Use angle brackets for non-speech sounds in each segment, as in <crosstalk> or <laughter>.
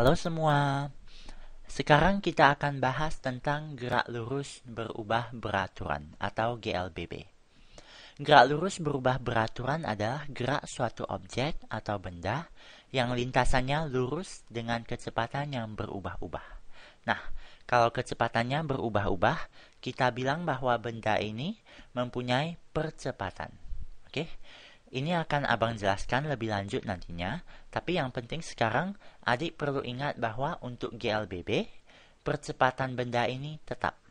Halo semua. Sekarang kita akan bahas tentang gerak lurus berubah beraturan atau GLBB. Gerak lurus berubah beraturan adalah gerak suatu objek atau benda yang lintasannya lurus dengan kecepatan yang berubah-ubah. Nah, kalau kecepatannya berubah-ubah, kita bilang bahwa benda ini mempunyai percepatan. Oke? Okay? Ini akan abang jelaskan lebih lanjut nantinya, tapi yang penting sekarang adik perlu ingat bahwa untuk GLBB, percepatan benda ini tetap.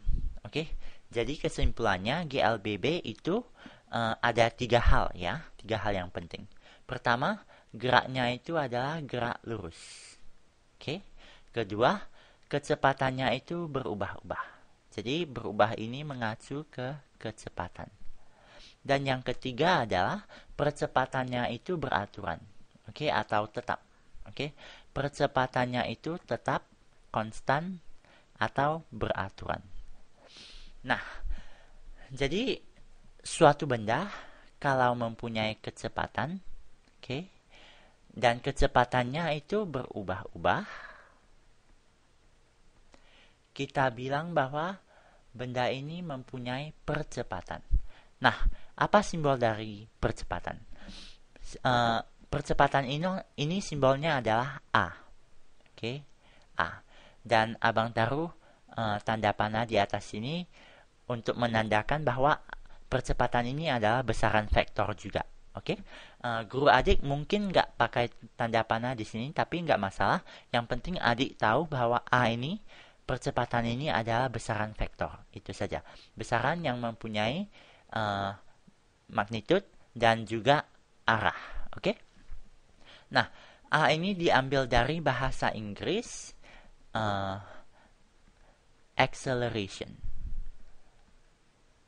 Oke, jadi kesimpulannya GLBB itu uh, ada tiga hal ya, tiga hal yang penting. Pertama, geraknya itu adalah gerak lurus. Oke, kedua, kecepatannya itu berubah-ubah. Jadi berubah ini mengacu ke kecepatan. Dan yang ketiga adalah percepatannya itu beraturan, oke, okay? atau tetap, oke. Okay? Percepatannya itu tetap, konstan, atau beraturan. Nah, jadi suatu benda kalau mempunyai kecepatan, oke, okay, dan kecepatannya itu berubah-ubah, kita bilang bahwa benda ini mempunyai percepatan. Nah, apa simbol dari percepatan? Uh, percepatan ini ini simbolnya adalah A. Oke, okay? A. Dan abang taruh eh, uh, tanda panah di atas sini untuk menandakan bahwa percepatan ini adalah besaran vektor juga. Oke, okay? uh, eh, guru adik mungkin nggak pakai tanda panah di sini, tapi nggak masalah. Yang penting adik tahu bahwa A ini percepatan ini adalah besaran vektor. Itu saja. Besaran yang mempunyai uh, magnitude, dan juga arah. Oke? Okay? Nah, A ini diambil dari bahasa Inggris uh, acceleration.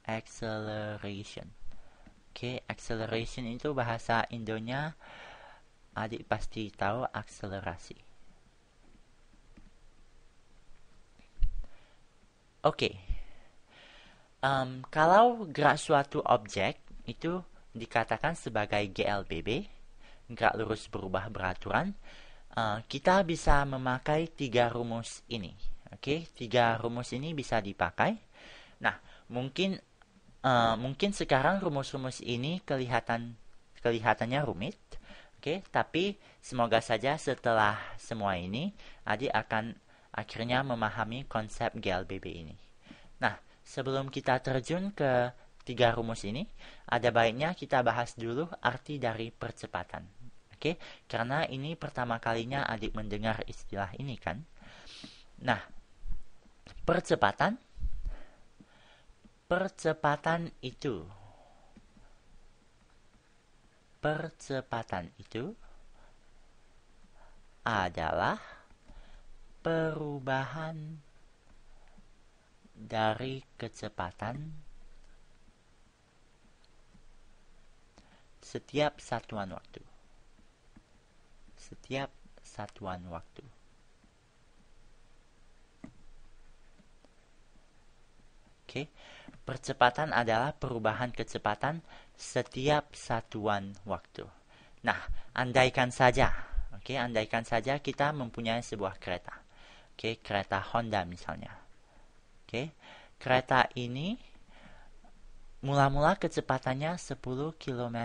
Acceleration. Oke, okay, acceleration itu bahasa Indonya adik pasti tahu akselerasi. Oke, okay. um, kalau gerak suatu objek itu dikatakan sebagai GLBB, gerak lurus berubah beraturan, uh, kita bisa memakai tiga rumus ini. Oke, okay? tiga rumus ini bisa dipakai. Nah, mungkin uh, mungkin sekarang rumus-rumus ini kelihatan kelihatannya rumit. Oke, okay? tapi semoga saja setelah semua ini Adi akan akhirnya memahami konsep GLBB ini. Nah, sebelum kita terjun ke tiga rumus ini, ada baiknya kita bahas dulu arti dari percepatan. Oke, karena ini pertama kalinya adik mendengar istilah ini kan. Nah, percepatan percepatan itu percepatan itu adalah perubahan dari kecepatan setiap satuan waktu. Setiap satuan waktu. Oke. Okay. Percepatan adalah perubahan kecepatan setiap satuan waktu. Nah, andaikan saja, oke, okay, andaikan saja kita mempunyai sebuah kereta. Oke, okay, kereta Honda misalnya. Oke. Kereta ini Mula-mula kecepatannya 10 km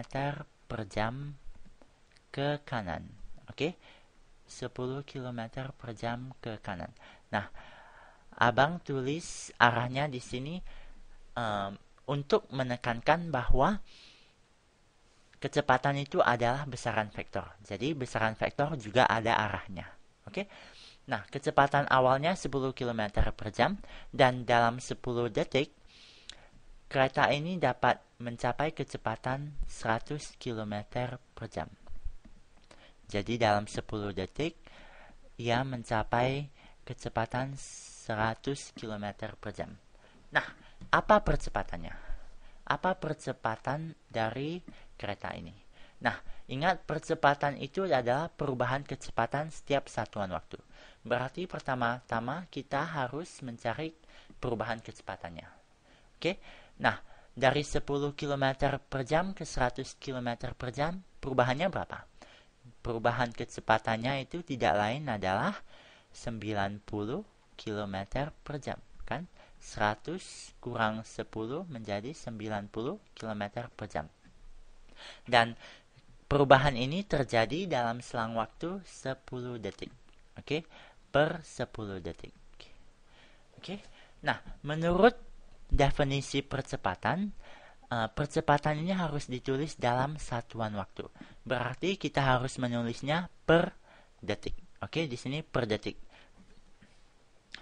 per jam ke kanan. Oke, okay? 10 km per jam ke kanan. Nah, abang tulis arahnya di sini um, untuk menekankan bahwa kecepatan itu adalah besaran vektor. Jadi besaran vektor juga ada arahnya. Oke. Okay? Nah, kecepatan awalnya 10 km per jam dan dalam 10 detik Kereta ini dapat mencapai kecepatan 100 km per jam. Jadi dalam 10 detik, ia mencapai kecepatan 100 km per jam. Nah, apa percepatannya? Apa percepatan dari kereta ini? Nah, ingat percepatan itu adalah perubahan kecepatan setiap satuan waktu. Berarti pertama-tama kita harus mencari perubahan kecepatannya. Oke, okay? Nah, dari 10 km per jam ke 100 km per jam, perubahannya berapa? Perubahan kecepatannya itu tidak lain adalah 90 km per jam, kan? 100 kurang 10 menjadi 90 km per jam. Dan perubahan ini terjadi dalam selang waktu 10 detik. Oke, okay? per 10 detik. Oke. Okay? Nah, menurut definisi percepatan uh, percepatan ini harus ditulis dalam satuan waktu. Berarti kita harus menulisnya per detik. Oke, di sini per detik.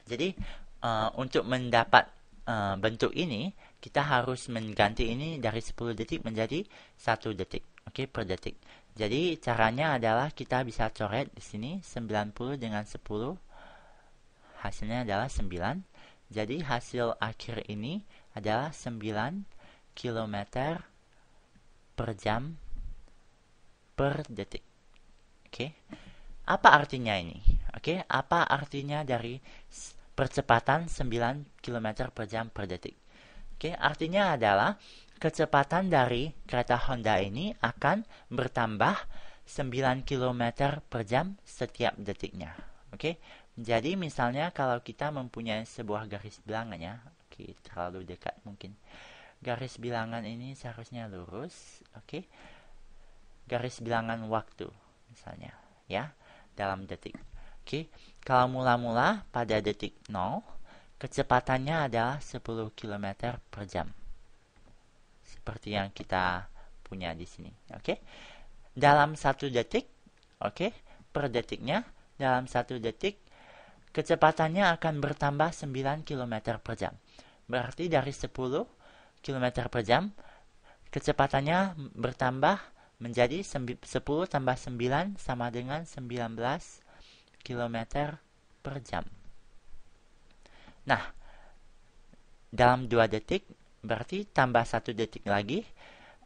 Jadi uh, untuk mendapat uh, bentuk ini, kita harus mengganti ini dari 10 detik menjadi satu detik. Oke, per detik. Jadi caranya adalah kita bisa coret di sini 90 dengan 10 hasilnya adalah 9. Jadi hasil akhir ini adalah 9 km per jam per detik. Oke. Okay. Apa artinya ini? Oke, okay. apa artinya dari percepatan 9 km per jam per detik? Oke, okay. artinya adalah kecepatan dari kereta Honda ini akan bertambah 9 km per jam setiap detiknya. Oke, okay? Jadi misalnya kalau kita mempunyai sebuah garis bilangan ya, oke terlalu dekat mungkin. Garis bilangan ini seharusnya lurus, oke. Garis bilangan waktu misalnya ya dalam detik. Oke, kalau mula-mula pada detik 0 kecepatannya adalah 10 km per jam. Seperti yang kita punya di sini, oke. Dalam satu detik, oke, per detiknya dalam satu detik kecepatannya akan bertambah 9 km per jam. Berarti dari 10 km per jam, kecepatannya bertambah menjadi 10 tambah 9 sama dengan 19 km per jam. Nah, dalam 2 detik, berarti tambah 1 detik lagi,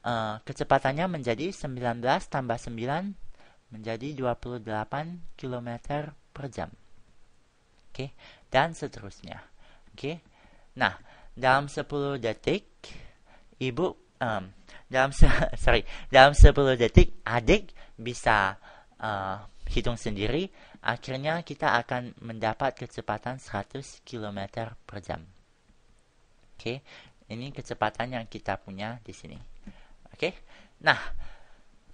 uh, kecepatannya menjadi 19 tambah 9 menjadi 28 km per jam oke dan seterusnya oke nah dalam 10 detik ibu um, dalam se <laughs> sorry dalam 10 detik adik bisa uh, hitung sendiri akhirnya kita akan mendapat kecepatan 100 km per jam oke okay. ini kecepatan yang kita punya di sini oke okay. nah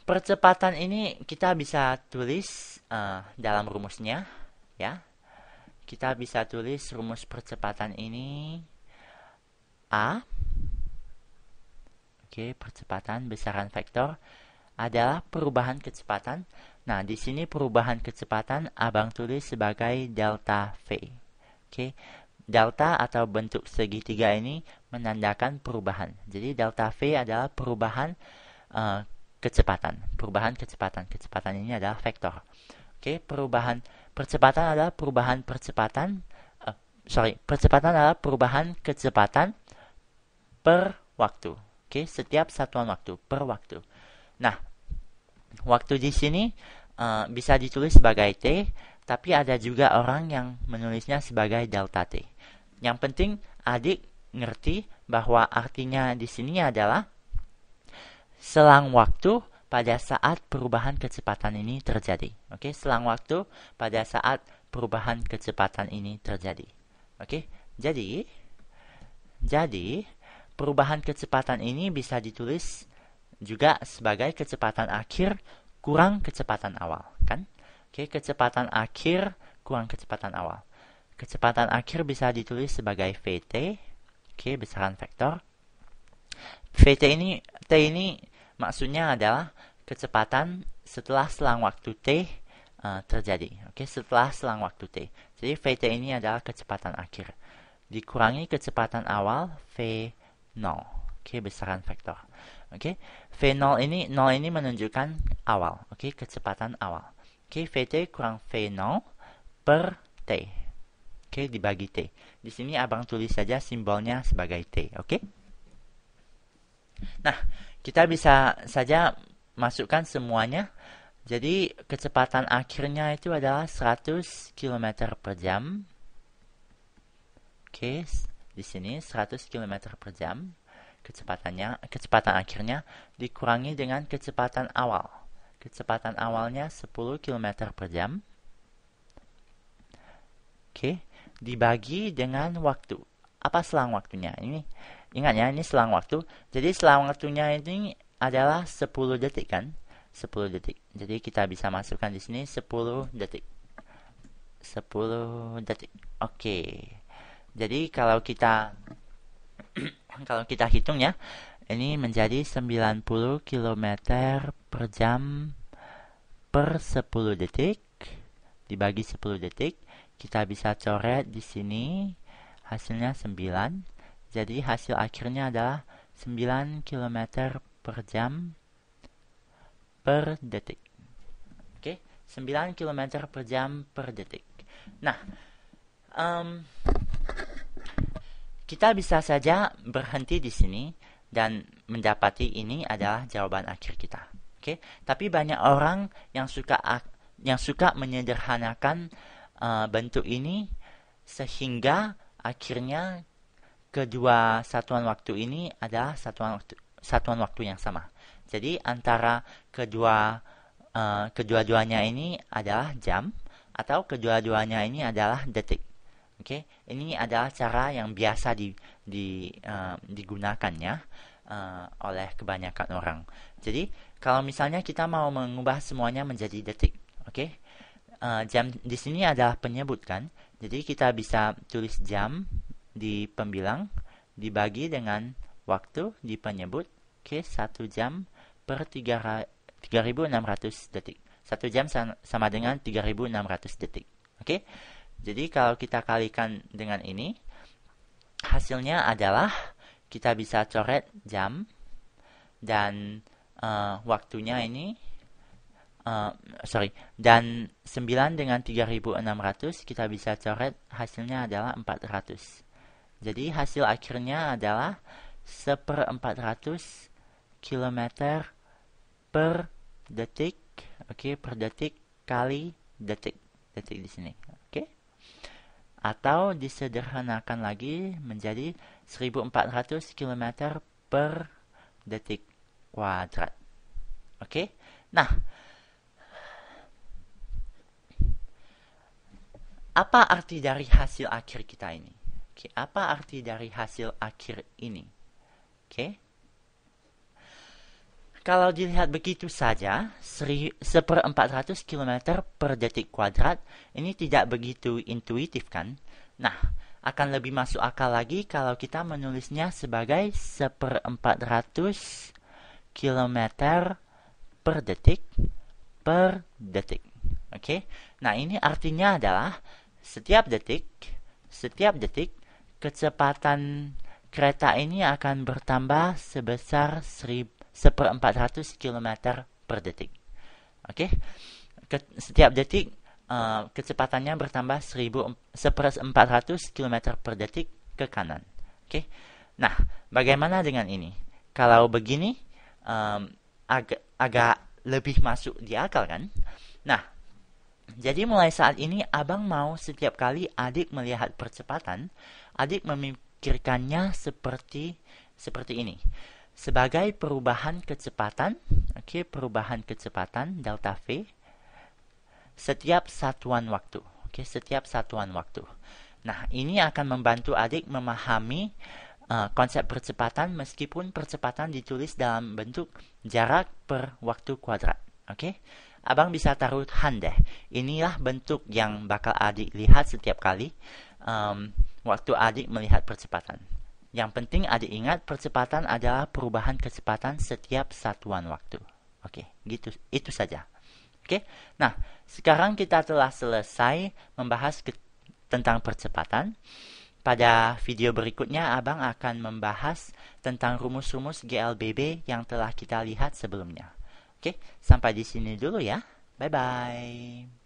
percepatan ini kita bisa tulis uh, dalam rumusnya ya kita bisa tulis rumus percepatan ini A Oke, percepatan besaran vektor adalah perubahan kecepatan. Nah, di sini perubahan kecepatan abang tulis sebagai delta V. Oke, delta atau bentuk segitiga ini menandakan perubahan. Jadi delta V adalah perubahan uh, kecepatan. Perubahan kecepatan. Kecepatan ini adalah vektor. Oke, perubahan Percepatan adalah perubahan percepatan, uh, sorry, percepatan adalah perubahan kecepatan per waktu. Oke, okay? setiap satuan waktu per waktu. Nah, waktu di sini uh, bisa ditulis sebagai t, tapi ada juga orang yang menulisnya sebagai delta t. Yang penting adik ngerti bahwa artinya di sini adalah selang waktu pada saat perubahan kecepatan ini terjadi. Oke, okay? selang waktu pada saat perubahan kecepatan ini terjadi. Oke, okay? jadi jadi perubahan kecepatan ini bisa ditulis juga sebagai kecepatan akhir kurang kecepatan awal, kan? Oke, okay? kecepatan akhir kurang kecepatan awal. Kecepatan akhir bisa ditulis sebagai VT, oke, besaran vektor. VT ini T ini Maksudnya adalah kecepatan setelah selang waktu T uh, terjadi. Oke, okay? setelah selang waktu T. Jadi VT ini adalah kecepatan akhir. Dikurangi kecepatan awal V0. Oke, okay? besaran vektor. Oke, V0 ini 0 ini menunjukkan awal. Oke, kecepatan awal. Oke, VT kurang V0 per T. Oke, dibagi T. Di sini abang tulis saja simbolnya sebagai T. Oke? Nah, kita bisa saja masukkan semuanya. Jadi kecepatan akhirnya itu adalah 100 km per jam. Oke, di sini 100 km per jam. Kecepatannya, kecepatan akhirnya dikurangi dengan kecepatan awal. Kecepatan awalnya 10 km per jam. Oke, dibagi dengan waktu. Apa selang waktunya? Ini Ingat ya, ini selang waktu. Jadi selang waktunya ini adalah 10 detik kan? 10 detik. Jadi kita bisa masukkan di sini 10 detik. 10 detik. Oke. Okay. Jadi kalau kita <clears throat> kalau kita hitung ya, ini menjadi 90 km per jam per 10 detik dibagi 10 detik kita bisa coret di sini hasilnya 9 jadi hasil akhirnya adalah 9 km per jam per detik. Oke, okay? 9 km per jam per detik. Nah, um, kita bisa saja berhenti di sini dan mendapati ini adalah jawaban akhir kita. Oke, tapi banyak orang yang suka yang suka menyederhanakan uh, bentuk ini sehingga akhirnya kedua satuan waktu ini adalah satuan waktu, satuan waktu yang sama. Jadi antara kedua uh, kedua-duanya ini adalah jam atau kedua-duanya ini adalah detik. Oke, okay? ini adalah cara yang biasa di, di uh, digunakannya uh, oleh kebanyakan orang. Jadi kalau misalnya kita mau mengubah semuanya menjadi detik, oke? Okay? Uh, jam di sini adalah penyebut kan, jadi kita bisa tulis jam di pembilang dibagi dengan waktu di penyebut ke 1 jam per 3, 3600 detik. 1 jam sama dengan 3600 detik. Oke. Jadi kalau kita kalikan dengan ini hasilnya adalah kita bisa coret jam dan uh, waktunya ini uh, sorry dan 9 dengan 3600 kita bisa coret hasilnya adalah 400. Jadi hasil akhirnya adalah seperempat ratus kilometer per detik. Oke, okay, per detik kali detik. Detik di sini. Oke. Okay. Atau disederhanakan lagi menjadi 1400 km per detik kuadrat. Oke. Okay? Nah, apa arti dari hasil akhir kita ini? Oke, apa arti dari hasil akhir ini? Oke. Kalau dilihat begitu saja, 1/400 km per detik kuadrat ini tidak begitu intuitif kan? Nah, akan lebih masuk akal lagi kalau kita menulisnya sebagai 1/400 km per detik per detik. Oke. Nah, ini artinya adalah setiap detik setiap detik kecepatan kereta ini akan bertambah sebesar 1.400 km per detik. Oke, okay? setiap detik uh, kecepatannya bertambah 1.400 km per detik ke kanan. Oke, okay? nah bagaimana dengan ini? Kalau begini um, ag agak lebih masuk di akal kan? Nah, jadi mulai saat ini abang mau setiap kali adik melihat percepatan, Adik memikirkannya seperti seperti ini. Sebagai perubahan kecepatan, oke, perubahan kecepatan delta V setiap satuan waktu. Oke, setiap satuan waktu. Nah, ini akan membantu adik memahami uh, konsep percepatan meskipun percepatan ditulis dalam bentuk jarak per waktu kuadrat. Oke? Abang bisa taruh hand deh. Inilah bentuk yang bakal adik lihat setiap kali um, waktu adik melihat percepatan. Yang penting adik ingat percepatan adalah perubahan kecepatan setiap satuan waktu. Oke, gitu itu saja. Oke. Nah, sekarang kita telah selesai membahas ke, tentang percepatan. Pada video berikutnya Abang akan membahas tentang rumus-rumus GLBB yang telah kita lihat sebelumnya. Oke, sampai di sini dulu ya. Bye bye.